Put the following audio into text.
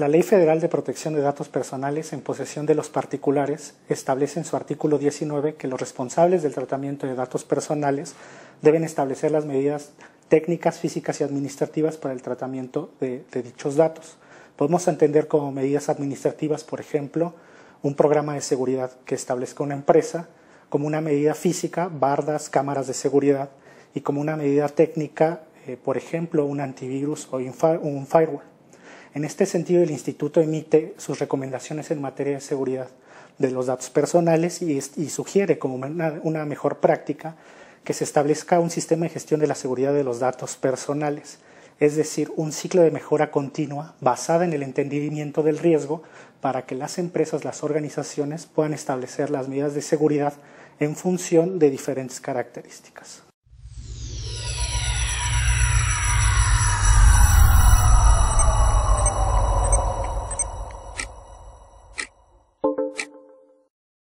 La Ley Federal de Protección de Datos Personales en posesión de los particulares establece en su artículo 19 que los responsables del tratamiento de datos personales deben establecer las medidas técnicas, físicas y administrativas para el tratamiento de, dichos datos. Podemos entender como medidas administrativas, por ejemplo, un programa de seguridad que establezca una empresa, como una medida física, bardas, cámaras de seguridad, y como una medida técnica, eh, por ejemplo, un antivirus o un firewall. En este sentido, el Instituto emite sus recomendaciones en materia de seguridad de los datos personales y, sugiere como una, una mejor práctica que se establezca un sistema de gestión de la seguridad de los datos personales, es decir, un ciclo de mejora continua basada en el entendimiento del riesgo para que las empresas, las organizaciones puedan establecer las medidas de seguridad en función de diferentes características.